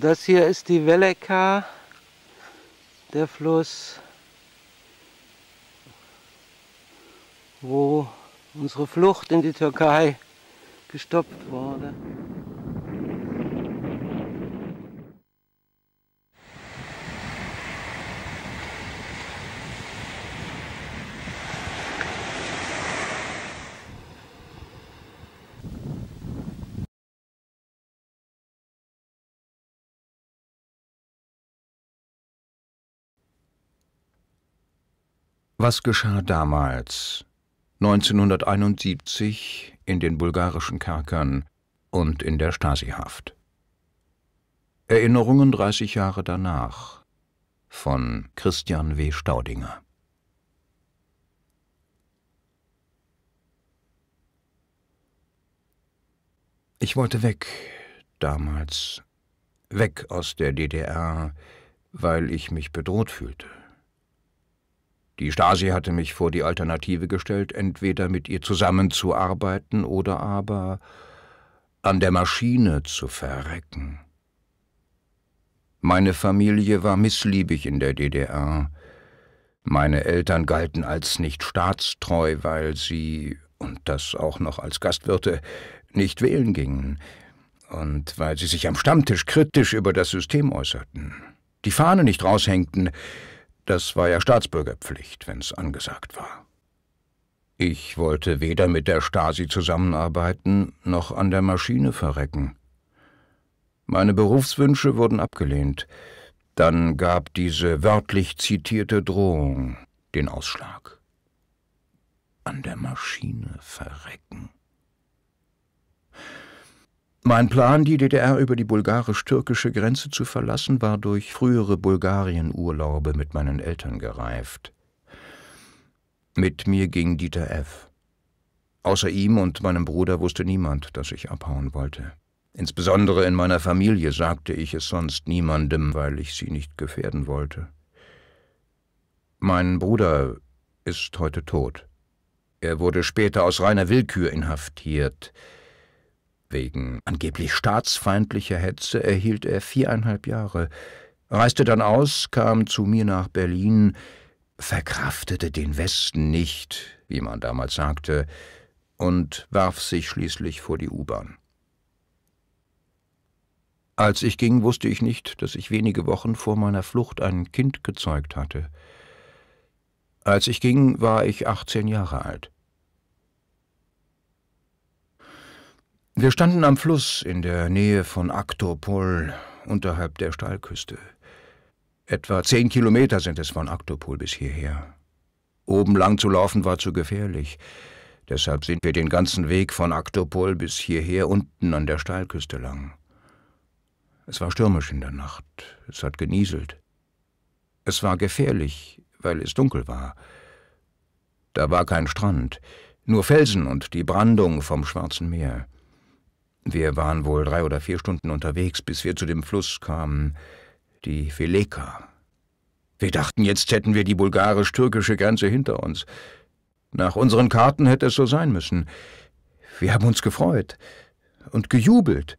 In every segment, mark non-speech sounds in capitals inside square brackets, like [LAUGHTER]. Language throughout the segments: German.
Das hier ist die Veleka, der Fluss, wo unsere Flucht in die Türkei gestoppt wurde. Was geschah damals? 1971 in den bulgarischen Kerkern und in der Stasihaft. Erinnerungen 30 Jahre danach von Christian W. Staudinger. Ich wollte weg, damals, weg aus der DDR, weil ich mich bedroht fühlte. Die Stasi hatte mich vor die Alternative gestellt, entweder mit ihr zusammenzuarbeiten oder aber an der Maschine zu verrecken. Meine Familie war missliebig in der DDR. Meine Eltern galten als nicht staatstreu, weil sie, und das auch noch als Gastwirte, nicht wählen gingen und weil sie sich am Stammtisch kritisch über das System äußerten, die Fahne nicht raushängten, das war ja Staatsbürgerpflicht, wenn's angesagt war. Ich wollte weder mit der Stasi zusammenarbeiten, noch an der Maschine verrecken. Meine Berufswünsche wurden abgelehnt. Dann gab diese wörtlich zitierte Drohung den Ausschlag. An der Maschine verrecken. Mein Plan, die DDR über die bulgarisch-türkische Grenze zu verlassen, war durch frühere Bulgarien-Urlaube mit meinen Eltern gereift. Mit mir ging Dieter F. Außer ihm und meinem Bruder wusste niemand, dass ich abhauen wollte. Insbesondere in meiner Familie sagte ich es sonst niemandem, weil ich sie nicht gefährden wollte. Mein Bruder ist heute tot. Er wurde später aus reiner Willkür inhaftiert – Wegen angeblich staatsfeindlicher Hetze erhielt er viereinhalb Jahre, reiste dann aus, kam zu mir nach Berlin, verkraftete den Westen nicht, wie man damals sagte, und warf sich schließlich vor die U-Bahn. Als ich ging, wusste ich nicht, dass ich wenige Wochen vor meiner Flucht ein Kind gezeugt hatte. Als ich ging, war ich 18 Jahre alt. Wir standen am Fluss in der Nähe von Aktopol, unterhalb der Stahlküste. Etwa zehn Kilometer sind es von Aktopol bis hierher. Oben lang zu laufen war zu gefährlich. Deshalb sind wir den ganzen Weg von Aktopol bis hierher unten an der Stahlküste lang. Es war stürmisch in der Nacht. Es hat genieselt. Es war gefährlich, weil es dunkel war. Da war kein Strand, nur Felsen und die Brandung vom Schwarzen Meer. Wir waren wohl drei oder vier Stunden unterwegs, bis wir zu dem Fluss kamen, die Veleka. Wir dachten, jetzt hätten wir die bulgarisch-türkische Grenze hinter uns. Nach unseren Karten hätte es so sein müssen. Wir haben uns gefreut und gejubelt.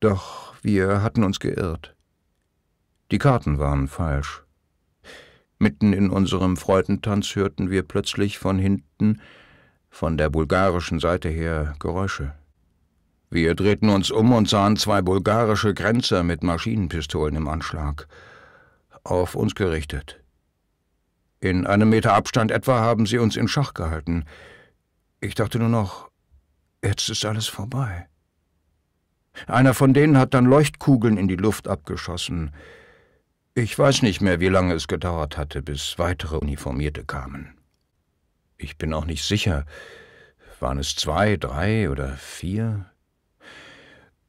Doch wir hatten uns geirrt. Die Karten waren falsch. Mitten in unserem Freudentanz hörten wir plötzlich von hinten, von der bulgarischen Seite her, Geräusche. Wir drehten uns um und sahen zwei bulgarische Grenzer mit Maschinenpistolen im Anschlag. Auf uns gerichtet. In einem Meter Abstand etwa haben sie uns in Schach gehalten. Ich dachte nur noch, jetzt ist alles vorbei. Einer von denen hat dann Leuchtkugeln in die Luft abgeschossen. Ich weiß nicht mehr, wie lange es gedauert hatte, bis weitere Uniformierte kamen. Ich bin auch nicht sicher, waren es zwei, drei oder vier?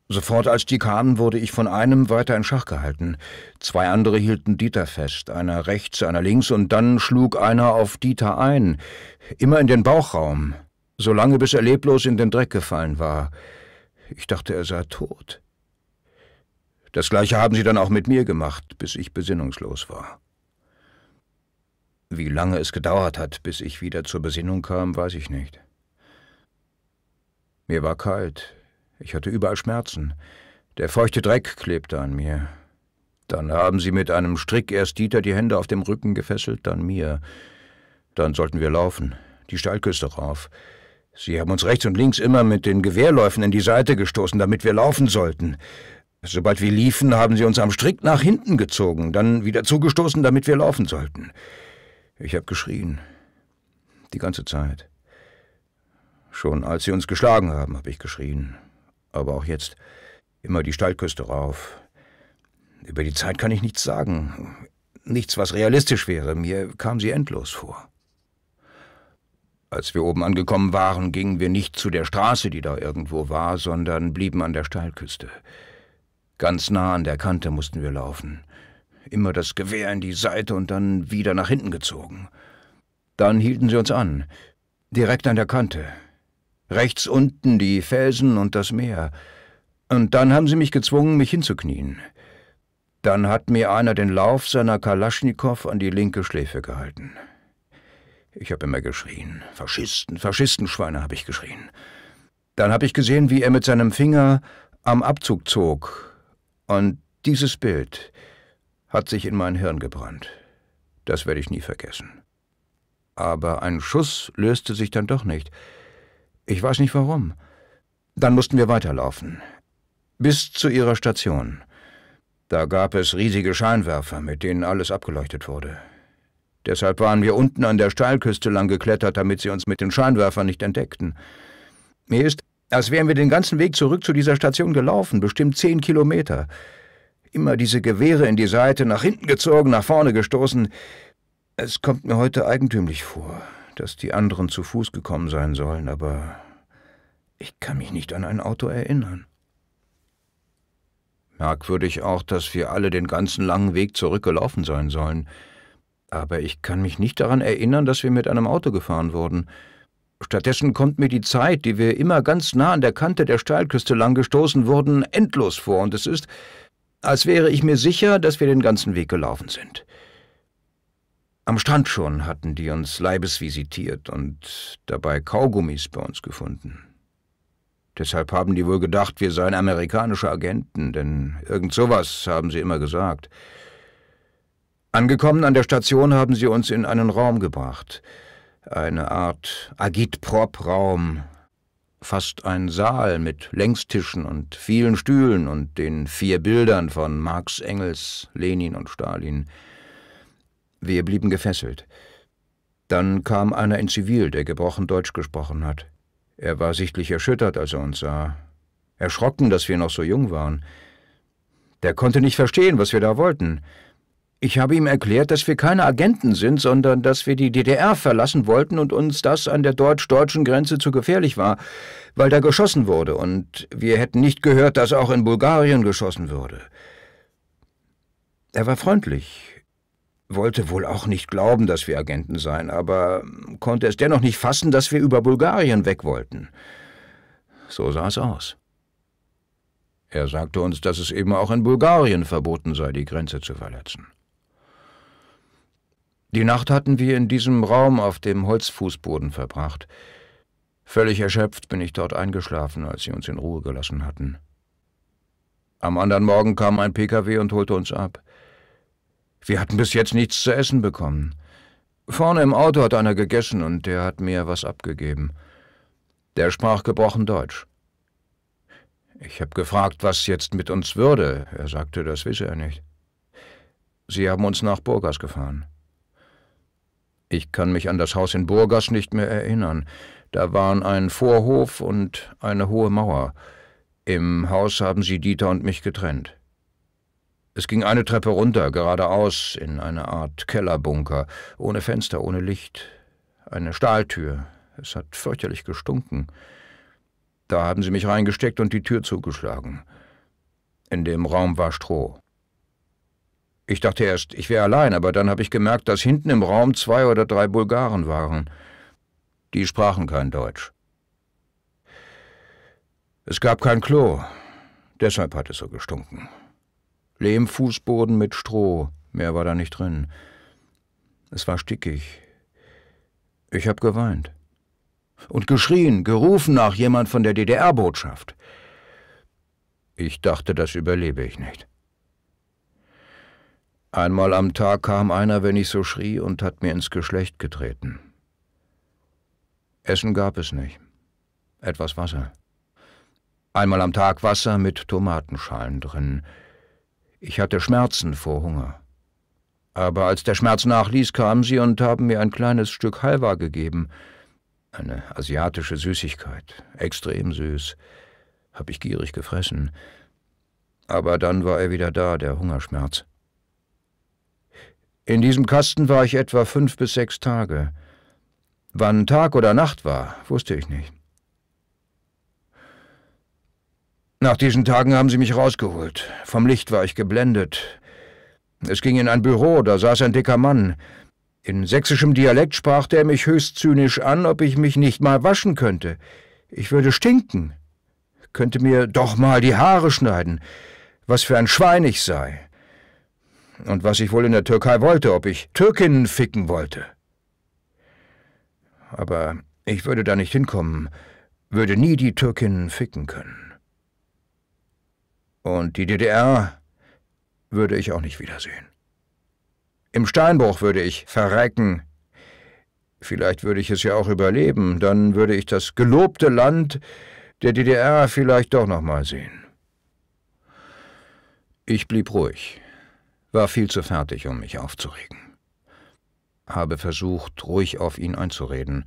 Sofort als die kamen, wurde ich von einem weiter in Schach gehalten. Zwei andere hielten Dieter fest, einer rechts, einer links, und dann schlug einer auf Dieter ein, immer in den Bauchraum, solange bis er leblos in den Dreck gefallen war. Ich dachte, er sei tot. Das gleiche haben sie dann auch mit mir gemacht, bis ich besinnungslos war. Wie lange es gedauert hat, bis ich wieder zur Besinnung kam, weiß ich nicht. Mir war kalt, ich hatte überall Schmerzen. Der feuchte Dreck klebte an mir. Dann haben sie mit einem Strick erst Dieter die Hände auf dem Rücken gefesselt, dann mir. Dann sollten wir laufen, die Steilküste rauf. Sie haben uns rechts und links immer mit den Gewehrläufen in die Seite gestoßen, damit wir laufen sollten. Sobald wir liefen, haben sie uns am Strick nach hinten gezogen, dann wieder zugestoßen, damit wir laufen sollten. Ich habe geschrien. Die ganze Zeit. Schon als sie uns geschlagen haben, habe ich geschrien aber auch jetzt immer die Steilküste rauf. Über die Zeit kann ich nichts sagen. Nichts, was realistisch wäre. Mir kam sie endlos vor. Als wir oben angekommen waren, gingen wir nicht zu der Straße, die da irgendwo war, sondern blieben an der Steilküste. Ganz nah an der Kante mussten wir laufen. Immer das Gewehr in die Seite und dann wieder nach hinten gezogen. Dann hielten sie uns an, direkt an der Kante rechts unten die Felsen und das Meer. Und dann haben sie mich gezwungen, mich hinzuknien. Dann hat mir einer den Lauf seiner Kalaschnikow an die linke Schläfe gehalten. Ich habe immer geschrien. Faschisten, Faschistenschweine habe ich geschrien. Dann habe ich gesehen, wie er mit seinem Finger am Abzug zog. Und dieses Bild hat sich in mein Hirn gebrannt. Das werde ich nie vergessen. Aber ein Schuss löste sich dann doch nicht. Ich weiß nicht warum. Dann mussten wir weiterlaufen. Bis zu ihrer Station. Da gab es riesige Scheinwerfer, mit denen alles abgeleuchtet wurde. Deshalb waren wir unten an der Steilküste lang geklettert, damit sie uns mit den Scheinwerfern nicht entdeckten. Mir ist, als wären wir den ganzen Weg zurück zu dieser Station gelaufen, bestimmt zehn Kilometer. Immer diese Gewehre in die Seite, nach hinten gezogen, nach vorne gestoßen. Es kommt mir heute eigentümlich vor dass die anderen zu Fuß gekommen sein sollen, aber ich kann mich nicht an ein Auto erinnern. Merkwürdig auch, dass wir alle den ganzen langen Weg zurückgelaufen sein sollen. Aber ich kann mich nicht daran erinnern, dass wir mit einem Auto gefahren wurden. Stattdessen kommt mir die Zeit, die wir immer ganz nah an der Kante der Steilküste lang gestoßen wurden, endlos vor, und es ist, als wäre ich mir sicher, dass wir den ganzen Weg gelaufen sind. Am Strand schon hatten die uns leibesvisitiert und dabei Kaugummis bei uns gefunden. Deshalb haben die wohl gedacht, wir seien amerikanische Agenten, denn irgend sowas haben sie immer gesagt. Angekommen an der Station haben sie uns in einen Raum gebracht. Eine Art Agitprop-Raum. Fast ein Saal mit Längstischen und vielen Stühlen und den vier Bildern von Marx, Engels, Lenin und Stalin. Wir blieben gefesselt. Dann kam einer in Zivil, der gebrochen Deutsch gesprochen hat. Er war sichtlich erschüttert, als er uns sah. Erschrocken, dass wir noch so jung waren. Der konnte nicht verstehen, was wir da wollten. Ich habe ihm erklärt, dass wir keine Agenten sind, sondern dass wir die DDR verlassen wollten und uns das an der deutsch-deutschen Grenze zu gefährlich war, weil da geschossen wurde und wir hätten nicht gehört, dass auch in Bulgarien geschossen würde. Er war freundlich, wollte wohl auch nicht glauben, dass wir Agenten seien, aber konnte es dennoch nicht fassen, dass wir über Bulgarien weg wollten. So sah es aus. Er sagte uns, dass es eben auch in Bulgarien verboten sei, die Grenze zu verletzen. Die Nacht hatten wir in diesem Raum auf dem Holzfußboden verbracht. Völlig erschöpft bin ich dort eingeschlafen, als sie uns in Ruhe gelassen hatten. Am anderen Morgen kam ein Pkw und holte uns ab. Wir hatten bis jetzt nichts zu essen bekommen. Vorne im Auto hat einer gegessen und der hat mir was abgegeben. Der sprach gebrochen Deutsch. Ich habe gefragt, was jetzt mit uns würde. Er sagte, das wisse er nicht. Sie haben uns nach Burgas gefahren. Ich kann mich an das Haus in Burgas nicht mehr erinnern. Da waren ein Vorhof und eine hohe Mauer. Im Haus haben sie Dieter und mich getrennt. Es ging eine Treppe runter, geradeaus, in eine Art Kellerbunker, ohne Fenster, ohne Licht. Eine Stahltür. Es hat fürchterlich gestunken. Da haben sie mich reingesteckt und die Tür zugeschlagen. In dem Raum war Stroh. Ich dachte erst, ich wäre allein, aber dann habe ich gemerkt, dass hinten im Raum zwei oder drei Bulgaren waren. Die sprachen kein Deutsch. Es gab kein Klo, deshalb hat es so gestunken. Lehmfußboden mit Stroh, mehr war da nicht drin. Es war stickig. Ich habe geweint. Und geschrien, gerufen nach jemand von der DDR-Botschaft. Ich dachte, das überlebe ich nicht. Einmal am Tag kam einer, wenn ich so schrie, und hat mir ins Geschlecht getreten. Essen gab es nicht. Etwas Wasser. Einmal am Tag Wasser mit Tomatenschalen drin. Ich hatte Schmerzen vor Hunger. Aber als der Schmerz nachließ, kamen sie und haben mir ein kleines Stück Halva gegeben. Eine asiatische Süßigkeit, extrem süß. Hab ich gierig gefressen. Aber dann war er wieder da, der Hungerschmerz. In diesem Kasten war ich etwa fünf bis sechs Tage. Wann Tag oder Nacht war, wusste ich nicht. Nach diesen Tagen haben sie mich rausgeholt. Vom Licht war ich geblendet. Es ging in ein Büro, da saß ein dicker Mann. In sächsischem Dialekt sprach der mich höchst zynisch an, ob ich mich nicht mal waschen könnte. Ich würde stinken. Könnte mir doch mal die Haare schneiden. Was für ein Schwein ich sei. Und was ich wohl in der Türkei wollte, ob ich Türkinnen ficken wollte. Aber ich würde da nicht hinkommen, würde nie die Türkinnen ficken können. Und die DDR würde ich auch nicht wiedersehen. Im Steinbruch würde ich verrecken. Vielleicht würde ich es ja auch überleben, dann würde ich das gelobte Land der DDR vielleicht doch noch mal sehen. Ich blieb ruhig, war viel zu fertig, um mich aufzuregen. Habe versucht, ruhig auf ihn einzureden,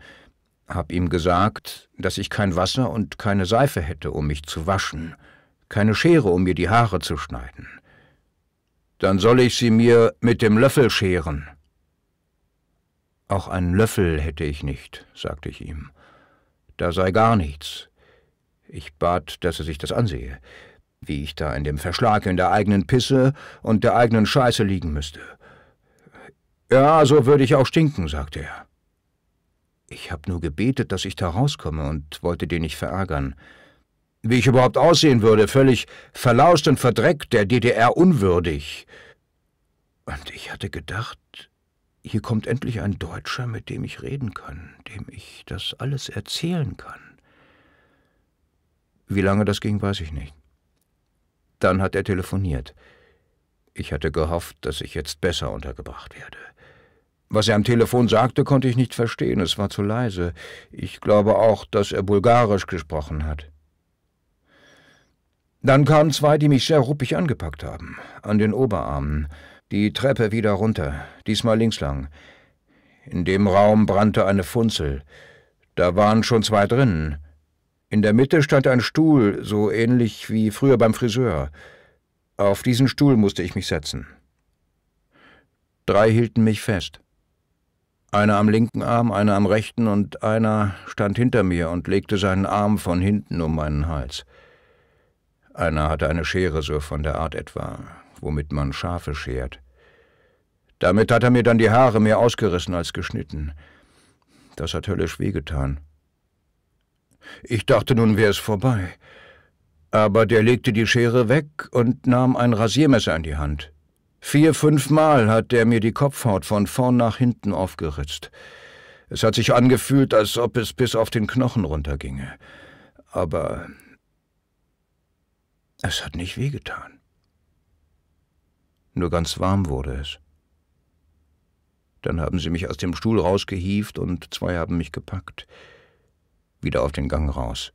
hab ihm gesagt, dass ich kein Wasser und keine Seife hätte, um mich zu waschen – keine Schere, um mir die Haare zu schneiden. Dann soll ich sie mir mit dem Löffel scheren. Auch einen Löffel hätte ich nicht, sagte ich ihm. Da sei gar nichts. Ich bat, dass er sich das ansehe, wie ich da in dem Verschlag in der eigenen Pisse und der eigenen Scheiße liegen müsste. Ja, so würde ich auch stinken, sagte er. Ich habe nur gebetet, dass ich da rauskomme und wollte den nicht verärgern wie ich überhaupt aussehen würde, völlig verlaust und verdreckt, der DDR unwürdig. Und ich hatte gedacht, hier kommt endlich ein Deutscher, mit dem ich reden kann, dem ich das alles erzählen kann. Wie lange das ging, weiß ich nicht. Dann hat er telefoniert. Ich hatte gehofft, dass ich jetzt besser untergebracht werde. Was er am Telefon sagte, konnte ich nicht verstehen, es war zu leise. Ich glaube auch, dass er Bulgarisch gesprochen hat. Dann kamen zwei, die mich sehr ruppig angepackt haben, an den Oberarmen, die Treppe wieder runter, diesmal links lang. In dem Raum brannte eine Funzel. Da waren schon zwei drinnen. In der Mitte stand ein Stuhl, so ähnlich wie früher beim Friseur. Auf diesen Stuhl musste ich mich setzen. Drei hielten mich fest. Einer am linken Arm, einer am rechten und einer stand hinter mir und legte seinen Arm von hinten um meinen Hals. Einer hatte eine Schere so von der Art etwa, womit man Schafe schert. Damit hat er mir dann die Haare mehr ausgerissen als geschnitten. Das hat höllisch wehgetan. Ich dachte, nun wäre es vorbei. Aber der legte die Schere weg und nahm ein Rasiermesser in die Hand. Vier, fünfmal hat der mir die Kopfhaut von vorn nach hinten aufgeritzt. Es hat sich angefühlt, als ob es bis auf den Knochen runterginge. Aber es hat nicht wehgetan. Nur ganz warm wurde es. Dann haben sie mich aus dem Stuhl rausgehieft und zwei haben mich gepackt. Wieder auf den Gang raus.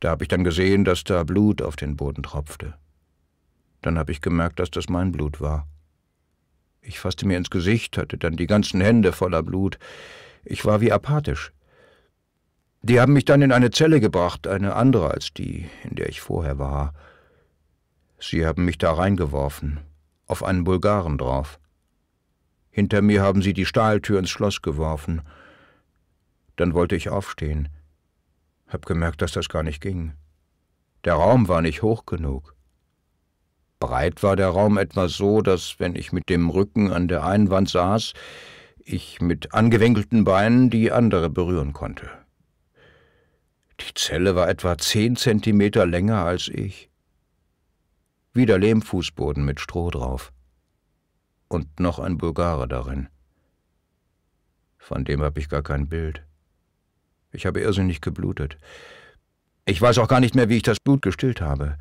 Da habe ich dann gesehen, dass da Blut auf den Boden tropfte. Dann habe ich gemerkt, dass das mein Blut war. Ich fasste mir ins Gesicht, hatte dann die ganzen Hände voller Blut. Ich war wie apathisch. Die haben mich dann in eine Zelle gebracht, eine andere als die, in der ich vorher war. Sie haben mich da reingeworfen, auf einen Bulgaren drauf. Hinter mir haben sie die Stahltür ins Schloss geworfen. Dann wollte ich aufstehen, hab gemerkt, dass das gar nicht ging. Der Raum war nicht hoch genug. Breit war der Raum etwa so, dass, wenn ich mit dem Rücken an der einen Wand saß, ich mit angewinkelten Beinen die andere berühren konnte. Die Zelle war etwa zehn Zentimeter länger als ich. Wieder Lehmfußboden mit Stroh drauf. Und noch ein Bulgare darin. Von dem habe ich gar kein Bild. Ich habe irrsinnig geblutet. Ich weiß auch gar nicht mehr, wie ich das Blut gestillt habe.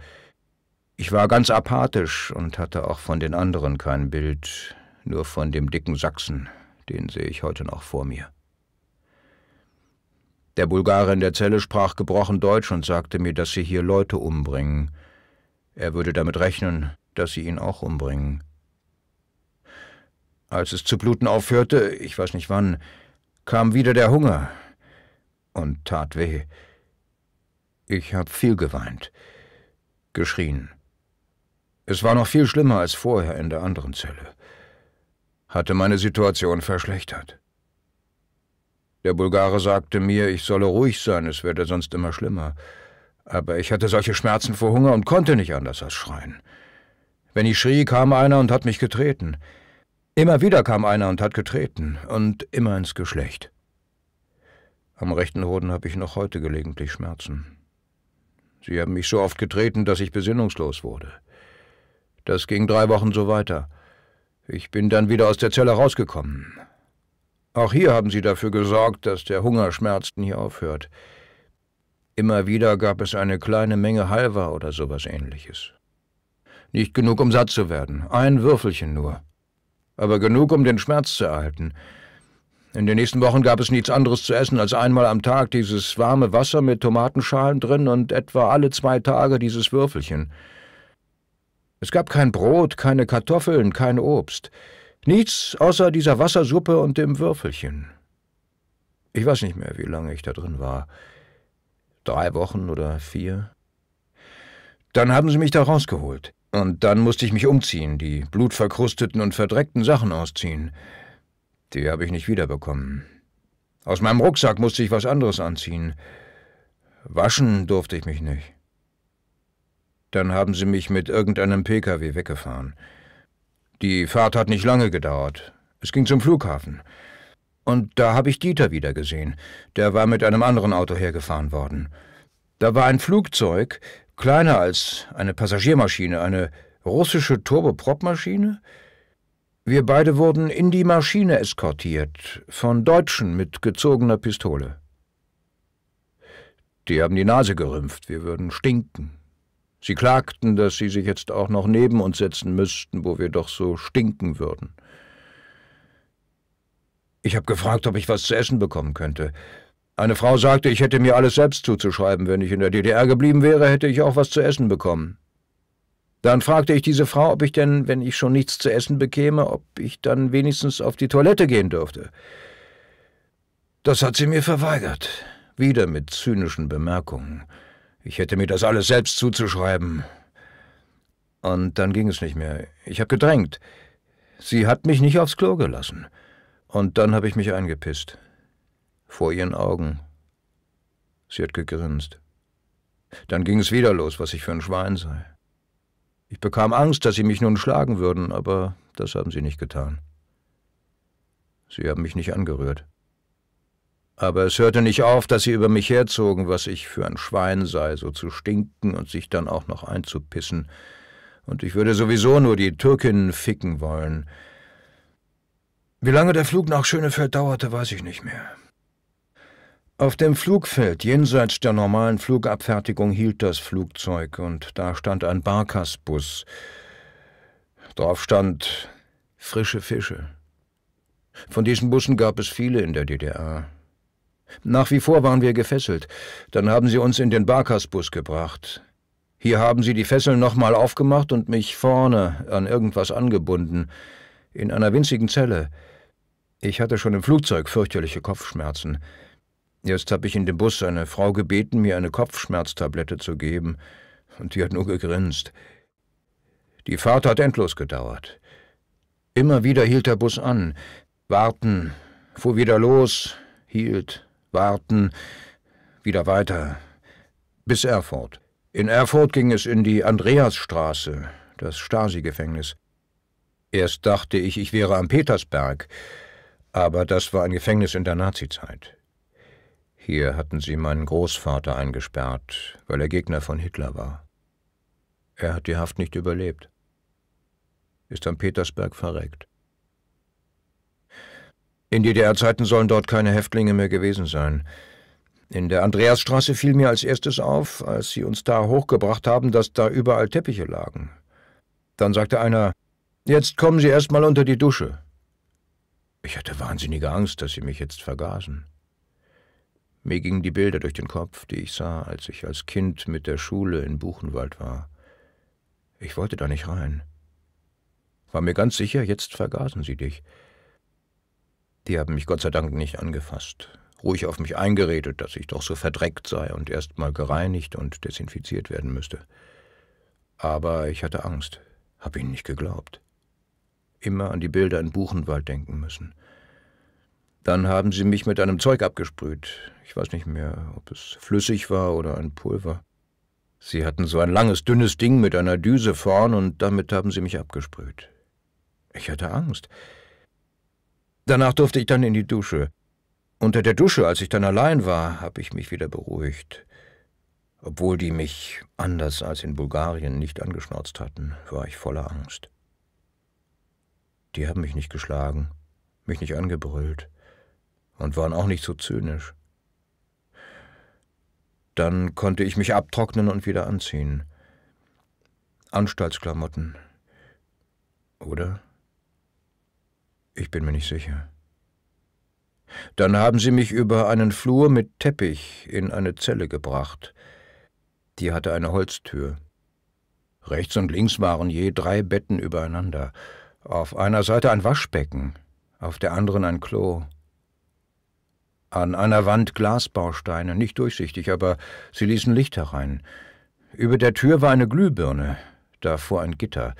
Ich war ganz apathisch und hatte auch von den anderen kein Bild, nur von dem dicken Sachsen, den sehe ich heute noch vor mir. Der Bulgare in der Zelle sprach gebrochen Deutsch und sagte mir, dass sie hier Leute umbringen. Er würde damit rechnen, dass sie ihn auch umbringen. Als es zu bluten aufhörte, ich weiß nicht wann, kam wieder der Hunger und tat weh. Ich habe viel geweint, geschrien. Es war noch viel schlimmer als vorher in der anderen Zelle. Hatte meine Situation verschlechtert. Der Bulgare sagte mir, ich solle ruhig sein, es werde sonst immer schlimmer. Aber ich hatte solche Schmerzen vor Hunger und konnte nicht anders als schreien. Wenn ich schrie, kam einer und hat mich getreten. Immer wieder kam einer und hat getreten, und immer ins Geschlecht. Am rechten Hoden habe ich noch heute gelegentlich Schmerzen. Sie haben mich so oft getreten, dass ich besinnungslos wurde. Das ging drei Wochen so weiter. Ich bin dann wieder aus der Zelle rausgekommen. Auch hier haben sie dafür gesorgt, dass der Hungerschmerz nie aufhört. Immer wieder gab es eine kleine Menge Halva oder sowas ähnliches. Nicht genug, um satt zu werden, ein Würfelchen nur. Aber genug, um den Schmerz zu erhalten. In den nächsten Wochen gab es nichts anderes zu essen als einmal am Tag dieses warme Wasser mit Tomatenschalen drin und etwa alle zwei Tage dieses Würfelchen. Es gab kein Brot, keine Kartoffeln, kein Obst. Nichts außer dieser Wassersuppe und dem Würfelchen. Ich weiß nicht mehr, wie lange ich da drin war. Drei Wochen oder vier. Dann haben sie mich da rausgeholt. Und dann musste ich mich umziehen, die blutverkrusteten und verdreckten Sachen ausziehen. Die habe ich nicht wiederbekommen. Aus meinem Rucksack musste ich was anderes anziehen. Waschen durfte ich mich nicht. Dann haben sie mich mit irgendeinem Pkw weggefahren. Die Fahrt hat nicht lange gedauert. Es ging zum Flughafen. Und da habe ich Dieter wieder gesehen. Der war mit einem anderen Auto hergefahren worden. Da war ein Flugzeug, kleiner als eine Passagiermaschine, eine russische Turboprop-Maschine. Wir beide wurden in die Maschine eskortiert, von Deutschen mit gezogener Pistole. Die haben die Nase gerümpft, wir würden stinken. Sie klagten, dass sie sich jetzt auch noch neben uns setzen müssten, wo wir doch so stinken würden. Ich habe gefragt, ob ich was zu essen bekommen könnte. Eine Frau sagte, ich hätte mir alles selbst zuzuschreiben. Wenn ich in der DDR geblieben wäre, hätte ich auch was zu essen bekommen. Dann fragte ich diese Frau, ob ich denn, wenn ich schon nichts zu essen bekäme, ob ich dann wenigstens auf die Toilette gehen dürfte. Das hat sie mir verweigert, wieder mit zynischen Bemerkungen. Ich hätte mir das alles selbst zuzuschreiben. Und dann ging es nicht mehr. Ich habe gedrängt. Sie hat mich nicht aufs Klo gelassen. Und dann habe ich mich eingepisst. Vor ihren Augen. Sie hat gegrinst. Dann ging es wieder los, was ich für ein Schwein sei. Ich bekam Angst, dass sie mich nun schlagen würden, aber das haben sie nicht getan. Sie haben mich nicht angerührt. Aber es hörte nicht auf, dass sie über mich herzogen, was ich für ein Schwein sei, so zu stinken und sich dann auch noch einzupissen. Und ich würde sowieso nur die Türkinnen ficken wollen. Wie lange der Flug nach Schönefeld dauerte, weiß ich nicht mehr. Auf dem Flugfeld jenseits der normalen Flugabfertigung hielt das Flugzeug und da stand ein Barkassbus. Drauf stand frische Fische. Von diesen Bussen gab es viele in der DDR. Nach wie vor waren wir gefesselt. Dann haben sie uns in den Barkersbus gebracht. Hier haben sie die Fesseln nochmal aufgemacht und mich vorne an irgendwas angebunden. In einer winzigen Zelle. Ich hatte schon im Flugzeug fürchterliche Kopfschmerzen. Jetzt habe ich in dem Bus eine Frau gebeten, mir eine Kopfschmerztablette zu geben, und die hat nur gegrinst. Die Fahrt hat endlos gedauert. Immer wieder hielt der Bus an. Warten, fuhr wieder los, hielt, warten, wieder weiter, bis Erfurt. In Erfurt ging es in die Andreasstraße, das Stasi-Gefängnis. Erst dachte ich, ich wäre am Petersberg, aber das war ein Gefängnis in der Nazizeit. Hier hatten sie meinen Großvater eingesperrt, weil er Gegner von Hitler war. Er hat die Haft nicht überlebt. Ist am Petersberg verreckt. In DDR-Zeiten sollen dort keine Häftlinge mehr gewesen sein. In der Andreasstraße fiel mir als erstes auf, als sie uns da hochgebracht haben, dass da überall Teppiche lagen. Dann sagte einer, jetzt kommen Sie erst mal unter die Dusche. Ich hatte wahnsinnige Angst, dass sie mich jetzt vergasen. Mir gingen die Bilder durch den Kopf, die ich sah, als ich als Kind mit der Schule in Buchenwald war. Ich wollte da nicht rein. War mir ganz sicher, jetzt vergasen sie dich. Die haben mich Gott sei Dank nicht angefasst. Ruhig auf mich eingeredet, dass ich doch so verdreckt sei und erst mal gereinigt und desinfiziert werden müsste. Aber ich hatte Angst, habe ihnen nicht geglaubt. Immer an die Bilder in Buchenwald denken müssen. Dann haben sie mich mit einem Zeug abgesprüht. Ich weiß nicht mehr, ob es flüssig war oder ein Pulver. Sie hatten so ein langes, dünnes Ding mit einer Düse vorn und damit haben sie mich abgesprüht. Ich hatte Angst. Danach durfte ich dann in die Dusche. Unter der Dusche, als ich dann allein war, habe ich mich wieder beruhigt. Obwohl die mich, anders als in Bulgarien, nicht angeschnauzt hatten, war ich voller Angst. Die haben mich nicht geschlagen, mich nicht angebrüllt und waren auch nicht so zynisch. Dann konnte ich mich abtrocknen und wieder anziehen. Anstaltsklamotten. Oder? Ich bin mir nicht sicher. Dann haben sie mich über einen Flur mit Teppich in eine Zelle gebracht. Die hatte eine Holztür. Rechts und links waren je drei Betten übereinander. Auf einer Seite ein Waschbecken, auf der anderen ein Klo. An einer Wand Glasbausteine, nicht durchsichtig, aber sie ließen Licht herein. Über der Tür war eine Glühbirne, davor ein Gitter.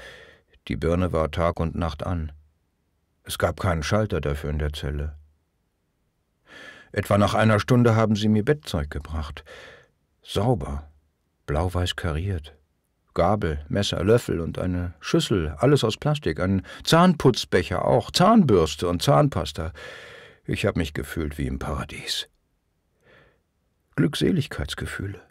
Die Birne war Tag und Nacht an. Es gab keinen Schalter dafür in der Zelle. Etwa nach einer Stunde haben sie mir Bettzeug gebracht. Sauber, blau-weiß kariert. Gabel, Messer, Löffel und eine Schüssel, alles aus Plastik, ein Zahnputzbecher auch, Zahnbürste und Zahnpasta. Ich habe mich gefühlt wie im Paradies. Glückseligkeitsgefühle.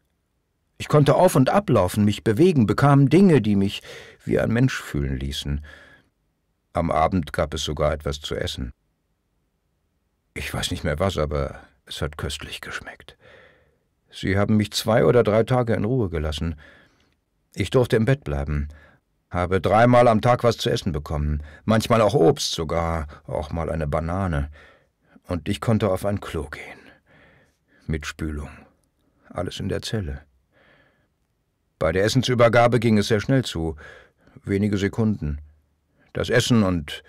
Ich konnte auf und ablaufen, mich bewegen, bekam Dinge, die mich wie ein Mensch fühlen ließen. Am Abend gab es sogar etwas zu essen. Ich weiß nicht mehr was, aber es hat köstlich geschmeckt. Sie haben mich zwei oder drei Tage in Ruhe gelassen. Ich durfte im Bett bleiben, habe dreimal am Tag was zu essen bekommen, manchmal auch Obst sogar, auch mal eine Banane. Und ich konnte auf ein Klo gehen. Mit Spülung. Alles in der Zelle. Bei der Essensübergabe ging es sehr schnell zu. Wenige Sekunden. Das Essen und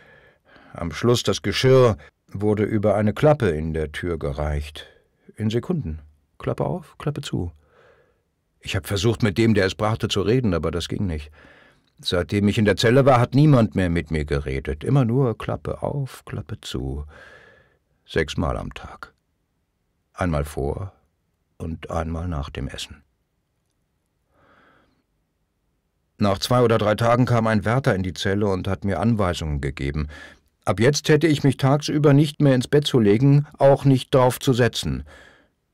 am Schluss das Geschirr wurde über eine Klappe in der Tür gereicht. In Sekunden. Klappe auf, Klappe zu. Ich habe versucht, mit dem, der es brachte, zu reden, aber das ging nicht. Seitdem ich in der Zelle war, hat niemand mehr mit mir geredet. Immer nur Klappe auf, Klappe zu. Sechsmal am Tag. Einmal vor und einmal nach dem Essen. Nach zwei oder drei Tagen kam ein Wärter in die Zelle und hat mir Anweisungen gegeben. Ab jetzt hätte ich mich tagsüber nicht mehr ins Bett zu legen, auch nicht drauf zu setzen.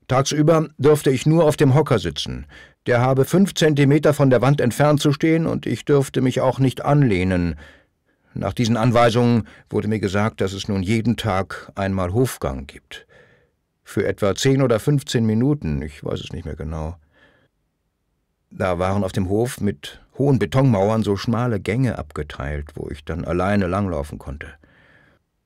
Tagsüber dürfte ich nur auf dem Hocker sitzen. Der habe fünf Zentimeter von der Wand entfernt zu stehen und ich dürfte mich auch nicht anlehnen. Nach diesen Anweisungen wurde mir gesagt, dass es nun jeden Tag einmal Hofgang gibt. Für etwa zehn oder fünfzehn Minuten, ich weiß es nicht mehr genau. Da waren auf dem Hof mit hohen Betonmauern so schmale Gänge abgeteilt, wo ich dann alleine langlaufen konnte.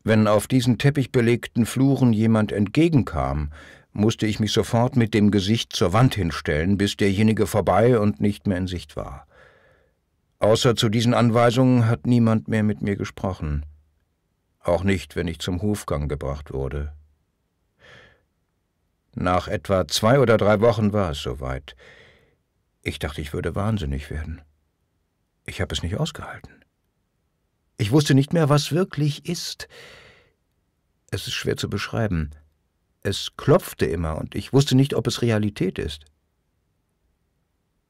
Wenn auf diesen teppichbelegten Fluren jemand entgegenkam, musste ich mich sofort mit dem Gesicht zur Wand hinstellen, bis derjenige vorbei und nicht mehr in Sicht war. Außer zu diesen Anweisungen hat niemand mehr mit mir gesprochen. Auch nicht, wenn ich zum Hofgang gebracht wurde. Nach etwa zwei oder drei Wochen war es soweit. Ich dachte, ich würde wahnsinnig werden. Ich habe es nicht ausgehalten. Ich wusste nicht mehr, was wirklich ist. Es ist schwer zu beschreiben. Es klopfte immer, und ich wusste nicht, ob es Realität ist.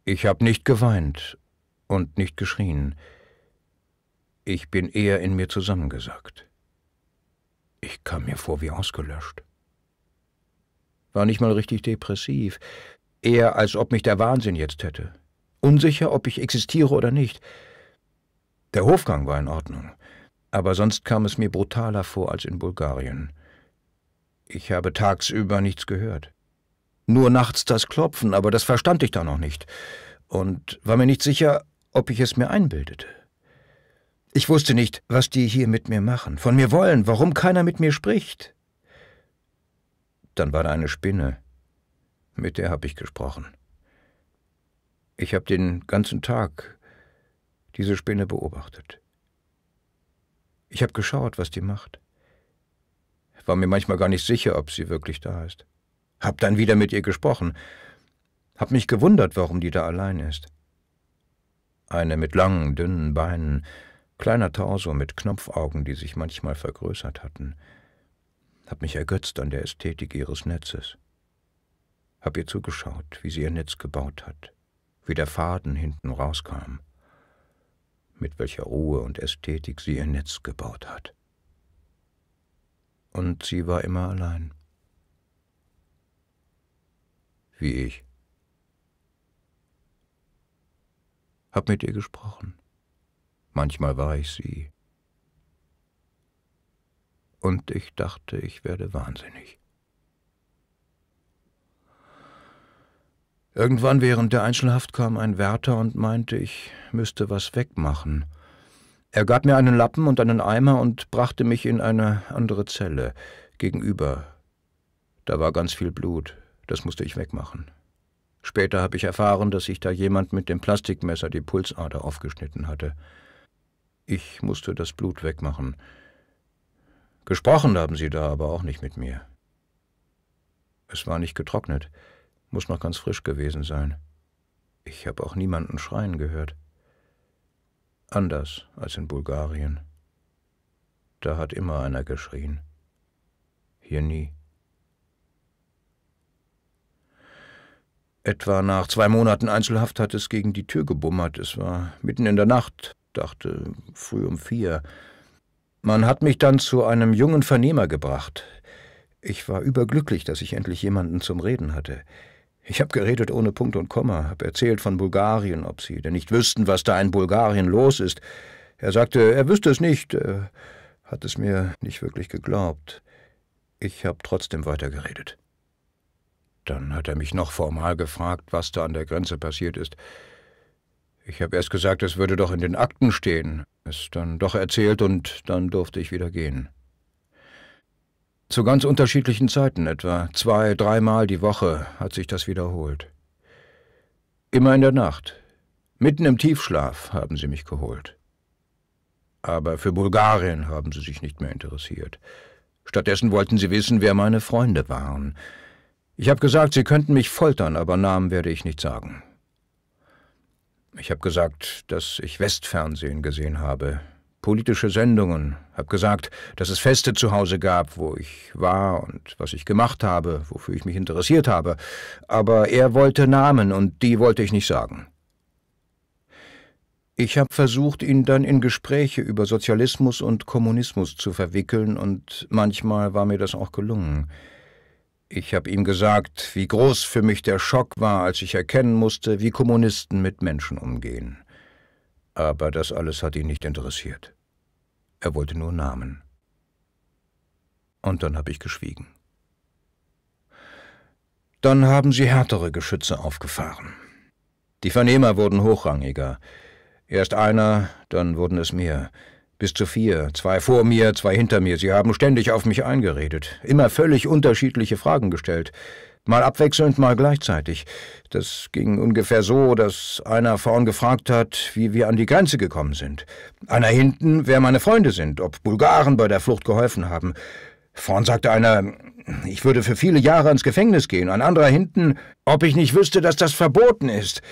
Ich habe nicht geweint und nicht geschrien. Ich bin eher in mir zusammengesackt. Ich kam mir vor wie ausgelöscht. War nicht mal richtig depressiv, eher als ob mich der Wahnsinn jetzt hätte unsicher, ob ich existiere oder nicht. Der Hofgang war in Ordnung, aber sonst kam es mir brutaler vor als in Bulgarien. Ich habe tagsüber nichts gehört. Nur nachts das Klopfen, aber das verstand ich da noch nicht und war mir nicht sicher, ob ich es mir einbildete. Ich wusste nicht, was die hier mit mir machen, von mir wollen, warum keiner mit mir spricht. Dann war da eine Spinne, mit der habe ich gesprochen. Ich habe den ganzen Tag diese Spinne beobachtet. Ich habe geschaut, was die macht. War mir manchmal gar nicht sicher, ob sie wirklich da ist. Hab dann wieder mit ihr gesprochen. Hab mich gewundert, warum die da allein ist. Eine mit langen, dünnen Beinen, kleiner Torso mit Knopfaugen, die sich manchmal vergrößert hatten. Hab mich ergötzt an der Ästhetik ihres Netzes. Hab ihr zugeschaut, wie sie ihr Netz gebaut hat wie der Faden hinten rauskam, mit welcher Ruhe und Ästhetik sie ihr Netz gebaut hat. Und sie war immer allein. Wie ich. Hab mit ihr gesprochen. Manchmal war ich sie. Und ich dachte, ich werde wahnsinnig. Irgendwann während der Einzelhaft kam ein Wärter und meinte, ich müsste was wegmachen. Er gab mir einen Lappen und einen Eimer und brachte mich in eine andere Zelle gegenüber. Da war ganz viel Blut, das musste ich wegmachen. Später habe ich erfahren, dass sich da jemand mit dem Plastikmesser die Pulsader aufgeschnitten hatte. Ich musste das Blut wegmachen. Gesprochen haben sie da aber auch nicht mit mir. Es war nicht getrocknet. Muss noch ganz frisch gewesen sein. Ich habe auch niemanden schreien gehört. Anders als in Bulgarien. Da hat immer einer geschrien. Hier nie. Etwa nach zwei Monaten Einzelhaft hat es gegen die Tür gebummert. Es war mitten in der Nacht, dachte früh um vier. Man hat mich dann zu einem jungen Vernehmer gebracht. Ich war überglücklich, dass ich endlich jemanden zum Reden hatte. Ich habe geredet ohne Punkt und Komma, habe erzählt von Bulgarien, ob sie denn nicht wüssten, was da in Bulgarien los ist. Er sagte, er wüsste es nicht, äh, hat es mir nicht wirklich geglaubt. Ich habe trotzdem weitergeredet. Dann hat er mich noch formal gefragt, was da an der Grenze passiert ist. Ich habe erst gesagt, es würde doch in den Akten stehen, es dann doch erzählt und dann durfte ich wieder gehen. Zu ganz unterschiedlichen Zeiten, etwa zwei, dreimal die Woche, hat sich das wiederholt. Immer in der Nacht. Mitten im Tiefschlaf haben sie mich geholt. Aber für Bulgarien haben sie sich nicht mehr interessiert. Stattdessen wollten sie wissen, wer meine Freunde waren. Ich habe gesagt, sie könnten mich foltern, aber Namen werde ich nicht sagen. Ich habe gesagt, dass ich Westfernsehen gesehen habe, politische Sendungen, habe gesagt, dass es Feste zu Hause gab, wo ich war und was ich gemacht habe, wofür ich mich interessiert habe, aber er wollte Namen und die wollte ich nicht sagen. Ich habe versucht, ihn dann in Gespräche über Sozialismus und Kommunismus zu verwickeln, und manchmal war mir das auch gelungen. Ich habe ihm gesagt, wie groß für mich der Schock war, als ich erkennen musste, wie Kommunisten mit Menschen umgehen. Aber das alles hat ihn nicht interessiert. Er wollte nur Namen. Und dann habe ich geschwiegen. Dann haben sie härtere Geschütze aufgefahren. Die Vernehmer wurden hochrangiger. Erst einer, dann wurden es mehr. Bis zu vier, zwei vor mir, zwei hinter mir. Sie haben ständig auf mich eingeredet, immer völlig unterschiedliche Fragen gestellt. Mal abwechselnd, mal gleichzeitig. Das ging ungefähr so, dass einer vorn gefragt hat, wie wir an die Grenze gekommen sind. Einer hinten, wer meine Freunde sind, ob Bulgaren bei der Flucht geholfen haben. Vorn sagte einer, ich würde für viele Jahre ins Gefängnis gehen. Ein anderer hinten, ob ich nicht wüsste, dass das verboten ist.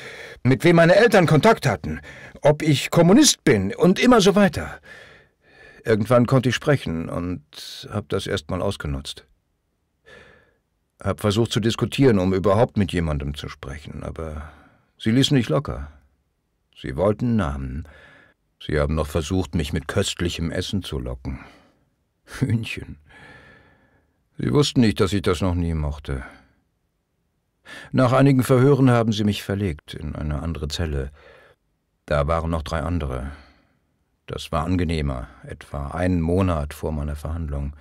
Mit wem meine Eltern Kontakt hatten. Ob ich Kommunist bin und immer so weiter. Irgendwann konnte ich sprechen und habe das erstmal ausgenutzt. Hab versucht zu diskutieren, um überhaupt mit jemandem zu sprechen, aber sie ließen nicht locker. Sie wollten Namen. Sie haben noch versucht, mich mit köstlichem Essen zu locken. [LAUGHS] Hühnchen. Sie wussten nicht, dass ich das noch nie mochte. Nach einigen Verhören haben sie mich verlegt in eine andere Zelle. Da waren noch drei andere. Das war angenehmer, etwa einen Monat vor meiner Verhandlung.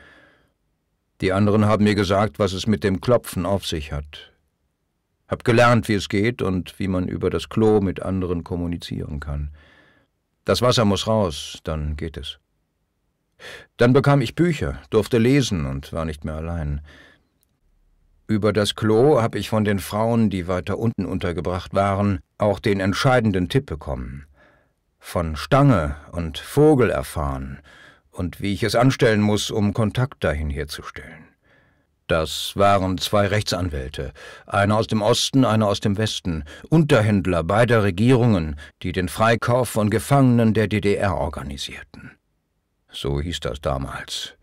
Die anderen haben mir gesagt, was es mit dem Klopfen auf sich hat. Hab gelernt, wie es geht und wie man über das Klo mit anderen kommunizieren kann. Das Wasser muss raus, dann geht es. Dann bekam ich Bücher, durfte lesen und war nicht mehr allein. Über das Klo habe ich von den Frauen, die weiter unten untergebracht waren, auch den entscheidenden Tipp bekommen. Von Stange und Vogel erfahren – und wie ich es anstellen muss, um Kontakt dahin herzustellen. Das waren zwei Rechtsanwälte, einer aus dem Osten, einer aus dem Westen, Unterhändler beider Regierungen, die den Freikauf von Gefangenen der DDR organisierten. So hieß das damals.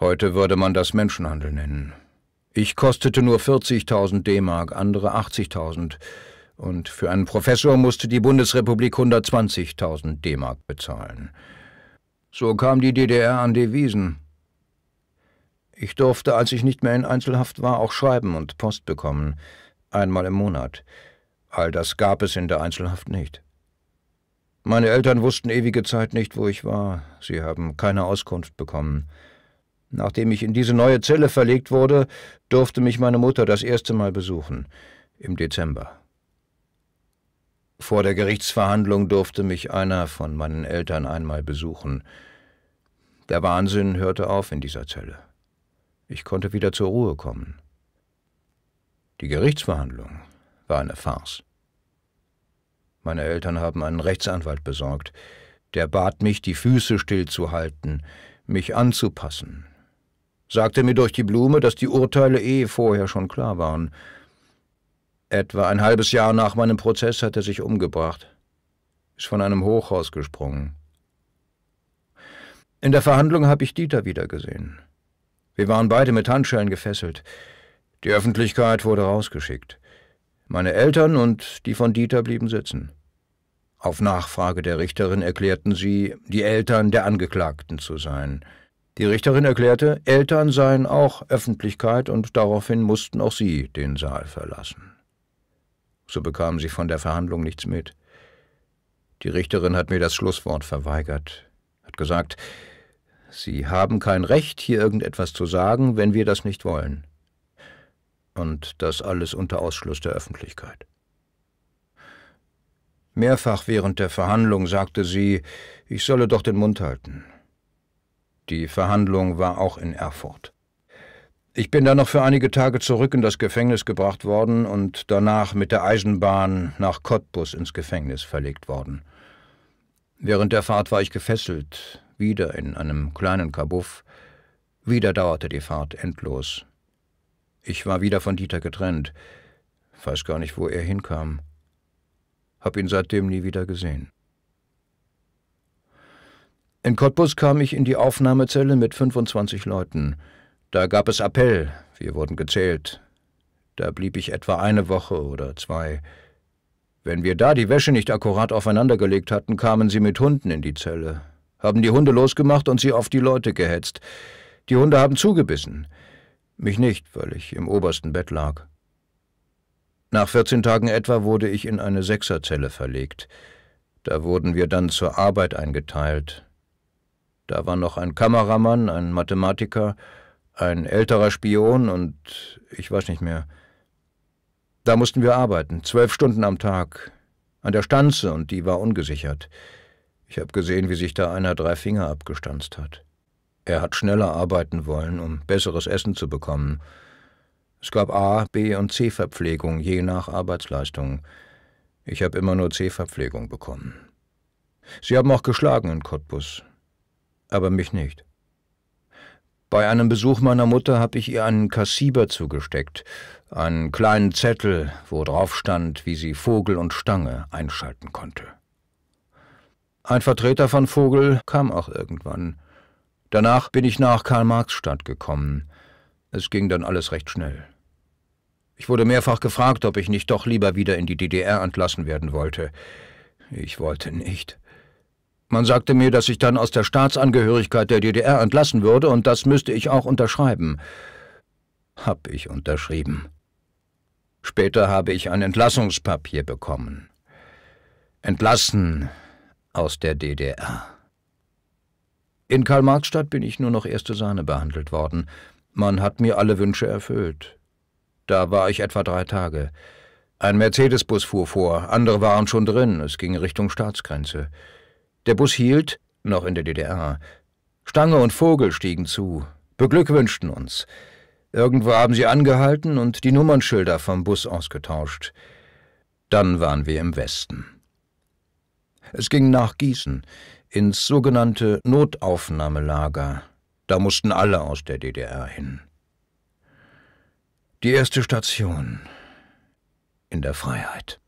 Heute würde man das Menschenhandel nennen. Ich kostete nur 40.000 D-Mark, andere 80.000. Und für einen Professor musste die Bundesrepublik 120.000 D-Mark bezahlen. So kam die DDR an Devisen. Ich durfte, als ich nicht mehr in Einzelhaft war, auch schreiben und Post bekommen, einmal im Monat. All das gab es in der Einzelhaft nicht. Meine Eltern wussten ewige Zeit nicht, wo ich war. Sie haben keine Auskunft bekommen. Nachdem ich in diese neue Zelle verlegt wurde, durfte mich meine Mutter das erste Mal besuchen, im Dezember. Vor der Gerichtsverhandlung durfte mich einer von meinen Eltern einmal besuchen. Der Wahnsinn hörte auf in dieser Zelle. Ich konnte wieder zur Ruhe kommen. Die Gerichtsverhandlung war eine Farce. Meine Eltern haben einen Rechtsanwalt besorgt. Der bat mich, die Füße stillzuhalten, mich anzupassen, sagte mir durch die Blume, dass die Urteile eh vorher schon klar waren – Etwa ein halbes Jahr nach meinem Prozess hat er sich umgebracht, ist von einem Hochhaus gesprungen. In der Verhandlung habe ich Dieter wiedergesehen. Wir waren beide mit Handschellen gefesselt. Die Öffentlichkeit wurde rausgeschickt. Meine Eltern und die von Dieter blieben sitzen. Auf Nachfrage der Richterin erklärten sie, die Eltern der Angeklagten zu sein. Die Richterin erklärte, Eltern seien auch Öffentlichkeit und daraufhin mussten auch sie den Saal verlassen so bekamen Sie von der Verhandlung nichts mit. Die Richterin hat mir das Schlusswort verweigert, hat gesagt, Sie haben kein Recht, hier irgendetwas zu sagen, wenn wir das nicht wollen. Und das alles unter Ausschluss der Öffentlichkeit. Mehrfach während der Verhandlung sagte sie, ich solle doch den Mund halten. Die Verhandlung war auch in Erfurt. Ich bin dann noch für einige Tage zurück in das Gefängnis gebracht worden und danach mit der Eisenbahn nach Cottbus ins Gefängnis verlegt worden. Während der Fahrt war ich gefesselt, wieder in einem kleinen Kabuff. Wieder dauerte die Fahrt endlos. Ich war wieder von Dieter getrennt, weiß gar nicht, wo er hinkam. Hab ihn seitdem nie wieder gesehen. In Cottbus kam ich in die Aufnahmezelle mit 25 Leuten – da gab es Appell, wir wurden gezählt. Da blieb ich etwa eine Woche oder zwei. Wenn wir da die Wäsche nicht akkurat aufeinandergelegt hatten, kamen sie mit Hunden in die Zelle, haben die Hunde losgemacht und sie auf die Leute gehetzt. Die Hunde haben zugebissen. Mich nicht, weil ich im obersten Bett lag. Nach 14 Tagen etwa wurde ich in eine Sechserzelle verlegt. Da wurden wir dann zur Arbeit eingeteilt. Da war noch ein Kameramann, ein Mathematiker, ein älterer Spion und ich weiß nicht mehr. Da mussten wir arbeiten, zwölf Stunden am Tag, an der Stanze, und die war ungesichert. Ich habe gesehen, wie sich da einer drei Finger abgestanzt hat. Er hat schneller arbeiten wollen, um besseres Essen zu bekommen. Es gab A, B und C-Verpflegung, je nach Arbeitsleistung. Ich habe immer nur C-Verpflegung bekommen. Sie haben auch geschlagen in Cottbus, aber mich nicht. Bei einem Besuch meiner Mutter habe ich ihr einen Kassiber zugesteckt, einen kleinen Zettel, wo drauf stand, wie sie Vogel und Stange einschalten konnte. Ein Vertreter von Vogel kam auch irgendwann. Danach bin ich nach Karl-Marx-Stadt gekommen. Es ging dann alles recht schnell. Ich wurde mehrfach gefragt, ob ich nicht doch lieber wieder in die DDR entlassen werden wollte. Ich wollte nicht. Man sagte mir, dass ich dann aus der Staatsangehörigkeit der DDR entlassen würde und das müsste ich auch unterschreiben. Hab ich unterschrieben. Später habe ich ein Entlassungspapier bekommen. Entlassen aus der DDR. In Karl-Marx-Stadt bin ich nur noch erste Sahne behandelt worden. Man hat mir alle Wünsche erfüllt. Da war ich etwa drei Tage. Ein Mercedes-Bus fuhr vor, andere waren schon drin, es ging Richtung Staatsgrenze. Der Bus hielt, noch in der DDR. Stange und Vogel stiegen zu, beglückwünschten uns. Irgendwo haben sie angehalten und die Nummernschilder vom Bus ausgetauscht. Dann waren wir im Westen. Es ging nach Gießen, ins sogenannte Notaufnahmelager. Da mussten alle aus der DDR hin. Die erste Station in der Freiheit.